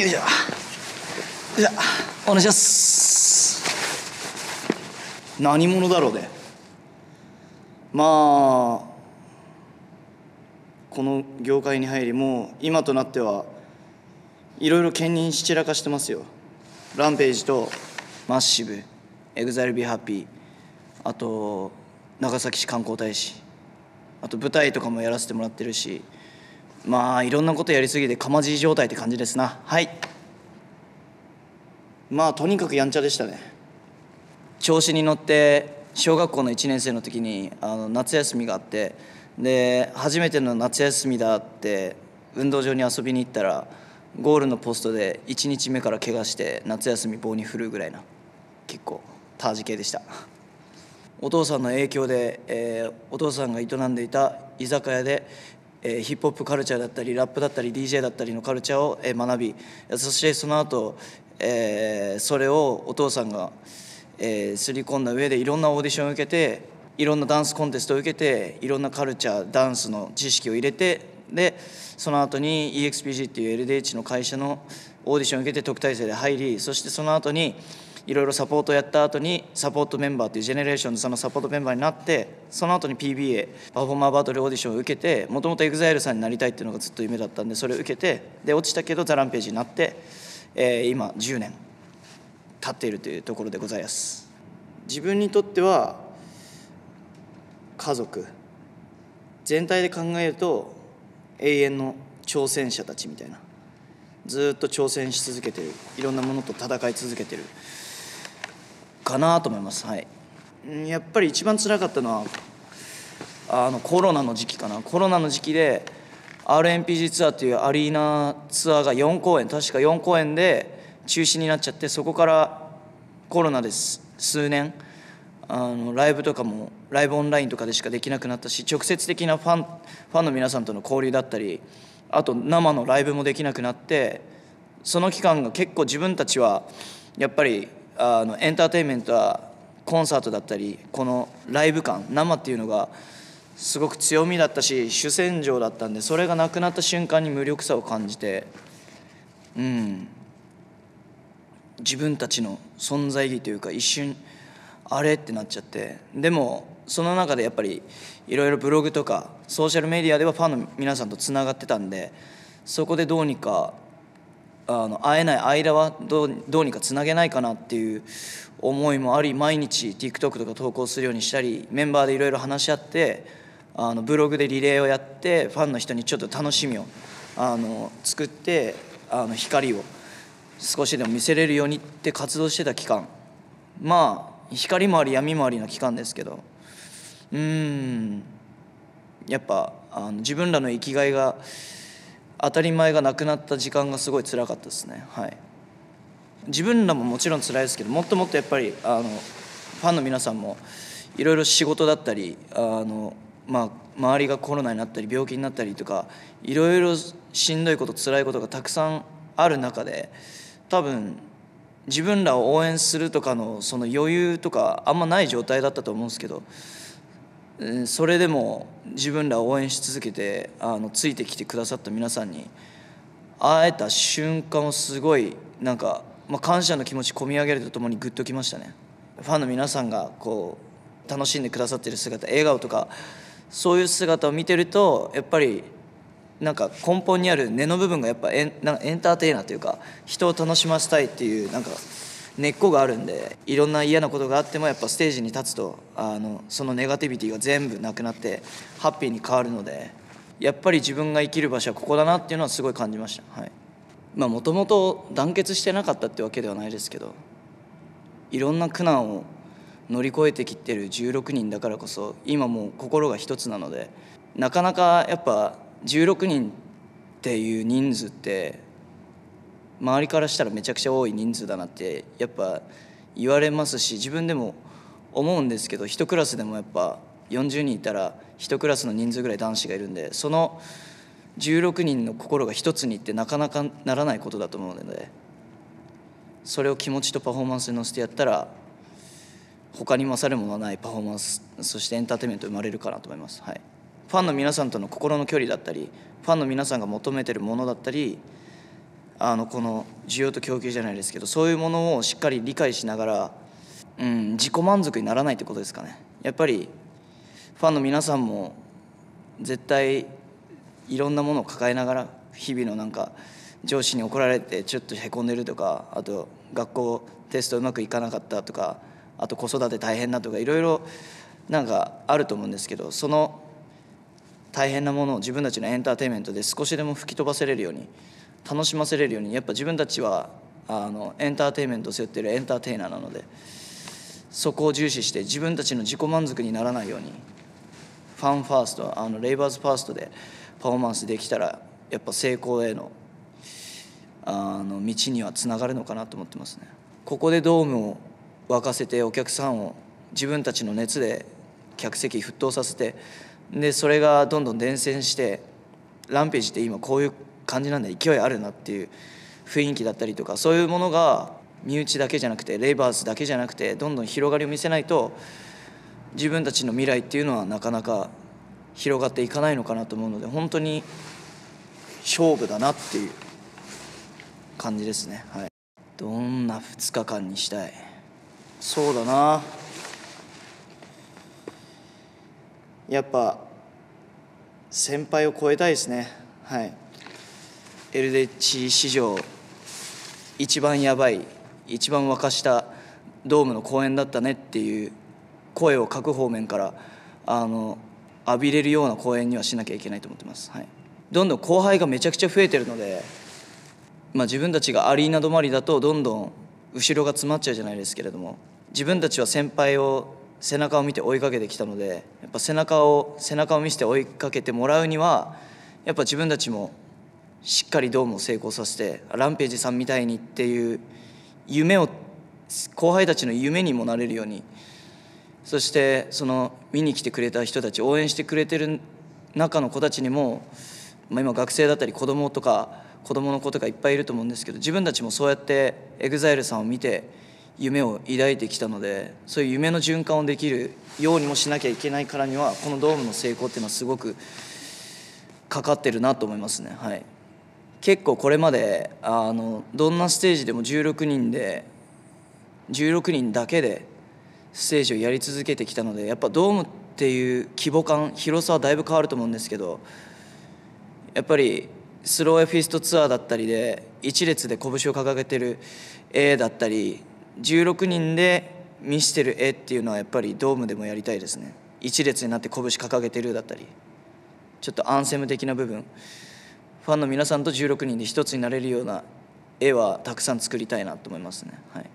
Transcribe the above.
よいしょじゃお願いします何者だろうねまあこの業界に入りもう今となってはいろいろ兼任し散らかしてますよランページとマッシブエグザイルビーハッピーあと長崎市観光大使あと舞台とかもやらせてもらってるしまあいろんなことやりすぎてかまじい状態って感じですなはいまあとにかくやんちゃでしたね調子に乗って小学校の1年生の時にあの夏休みがあってで初めての夏休みだって運動場に遊びに行ったらゴールのポストで1日目から怪我して夏休み棒に振るうぐらいな結構タージ系でしたお父さんの影響で、えー、お父さんが営んでいた居酒屋でえー、ヒップホップカルチャーだったりラップだったり DJ だったりのカルチャーを、えー、学びそしてその後、えー、それをお父さんが、えー、すり込んだ上でいろんなオーディションを受けていろんなダンスコンテストを受けていろんなカルチャーダンスの知識を入れてでその後に EXPG っていう LDH の会社のオーディションを受けて特待生で入りそしてその後にいろいろサポートやった後にサポートメンバーっていうジェネレーションズそのサポートメンバーになってその後に PBA パフォーマーバトルオーディションを受けてもともと EXILE さんになりたいっていうのがずっと夢だったんでそれを受けてで落ちたけどザランページになって、えー、今10年経っているというところでございます自分にとっては家族全体で考えると永遠の挑戦者たちみたいなずっと挑戦し続けてるいろんなものと戦い続けてるかなと思います、はい、やっぱり一番つらかったのはあのコロナの時期かなコロナの時期で RNPG ツアーっていうアリーナツアーが4公演確か4公演で中止になっちゃってそこからコロナです数年あのライブとかもライブオンラインとかでしかできなくなったし直接的なファンファンの皆さんとの交流だったりあと生のライブもできなくなってその期間が結構自分たちはやっぱりあのエンターテインメントはコンサートだったりこのライブ感生っていうのがすごく強みだったし主戦場だったんでそれがなくなった瞬間に無力さを感じてうん自分たちの存在意義というか一瞬あれってなっちゃってでもその中でやっぱりいろいろブログとかソーシャルメディアではファンの皆さんとつながってたんでそこでどうにかあの会えない間はどうどうにかつなげないかなっていう思いもあり毎日 TikTok とか投稿するようにしたりメンバーでいろいろ話し合ってあのブログでリレーをやってファンの人にちょっと楽しみをあの作ってあの光を少しでも見せれるようにって活動してた期間まあ光もあり闇もありの期間ですけどうんやっぱあの自分らの生きがいが。当たり前がなくなった時間がすごい辛かったですねはい自分らももちろん辛いですけどもっともっとやっぱりあのファンの皆さんもいろいろ仕事だったりあの、まあ、周りがコロナになったり病気になったりとかいろいろしんどいこと辛いことがたくさんある中で多分自分らを応援するとかのその余裕とかあんまない状態だったと思うんですけどそれでも自分ら応援し続けてあのついてきてくださった皆さんに会えた瞬間をすごいなんか、まあ、感謝の気持ち込み上げるとともにグッときましたねファンの皆さんがこう楽しんでくださってる姿笑顔とかそういう姿を見てるとやっぱりなんか根本にある根の部分がやっぱエンなんかエンターテイナーというか人を楽しませたいっていうなんか根っこがあるんでいろんな嫌なことがあってもやっぱステージに立つとあのそのネガティビティが全部なくなってハッピーに変わるのでやっぱり自分が生きる場所はここだなっていうのはすごい感じましたはいまあもともと団結してなかったってわけではないですけどいろんな苦難を乗り越えてきてる16人だからこそ今もう心が一つなのでなかなかやっぱ16人っていう人数って周りからしたらめちゃくちゃ多い人数だなってやっぱ言われますし自分でも思うんですけど1クラスでもやっぱ40人いたら1クラスの人数ぐらい男子がいるんでその16人の心が一つにってなかなかならないことだと思うのでそれを気持ちとパフォーマンスに乗せてやったら他に勝るものはないパフォーマンスそしてエンターテインメント生まれるかなと思います、はい、ファンの皆さんとの心の距離だったりファンの皆さんが求めてるものだったりあのこの需要と供給じゃないですけどそういうものをしっかり理解しながら、うん、自己満足にならないってことですかねやっぱりファンの皆さんも絶対いろんなものを抱えながら日々のなんか上司に怒られてちょっとへこんでるとかあと学校テストうまくいかなかったとかあと子育て大変だとかいろいろなんかあると思うんですけどその大変なものを自分たちのエンターテインメントで少しでも吹き飛ばせれるように楽しませれるようにやっぱ自分たちはあのエンターテインメントを背負ってるエンターテイナーなのでそこを重視して自分たちの自己満足にならないようにファンファーストあのレイバーズファーストでパフォーマンスできたらやっぱ成功へのあの道にはつながるのかなと思ってますね。ここでドームを沸かせてお客さんを自分たちの熱で客席沸騰させてでそれがどんどん伝染してランページって今こういう感じなんだ勢いあるなっていう雰囲気だったりとかそういうものが身内だけじゃなくてレイバーズだけじゃなくてどんどん広がりを見せないと自分たちの未来っていうのはなかなか広がっていかないのかなと思うので本当に勝負だなっていう感じですね、はい、どんな2日間にしたいそうだなやっぱ先輩を超えたいですねはいエルデッチ史上一番やばい一番沸かしたドームの公演だったねっていう声を各方面からあの浴びれるような公演にはしなきゃいけないと思ってます、はい、どんどん後輩がめちゃくちゃ増えてるので、まあ、自分たちがアリーナ止まりだとどんどん後ろが詰まっちゃうじゃないですけれども自分たちは先輩を背中を見て追いかけてきたのでやっぱ背中を背中を見せて追いかけてもらうにはやっぱ自分たちもしっかりドームを成功させてランページさんみたいにっていう夢を後輩たちの夢にもなれるようにそしてその見に来てくれた人たち応援してくれてる中の子たちにも、まあ、今学生だったり子供とか子供の子とかいっぱいいると思うんですけど自分たちもそうやって EXILE さんを見て夢を抱いてきたのでそういう夢の循環をできるようにもしなきゃいけないからにはこのドームの成功っていうのはすごくかかってるなと思いますね。はい結構これまであのどんなステージでも16人で16人だけでステージをやり続けてきたのでやっぱドームっていう規模感広さはだいぶ変わると思うんですけどやっぱりスローエフィストツアーだったりで1列で拳を掲げてる絵だったり16人で見してる絵っていうのはやっぱりドームでもやりたいですね1列になって拳掲げてるだったりちょっとアンセム的な部分ファンの皆さんと16人で一つになれるような絵はたくさん作りたいなと思いますね。はい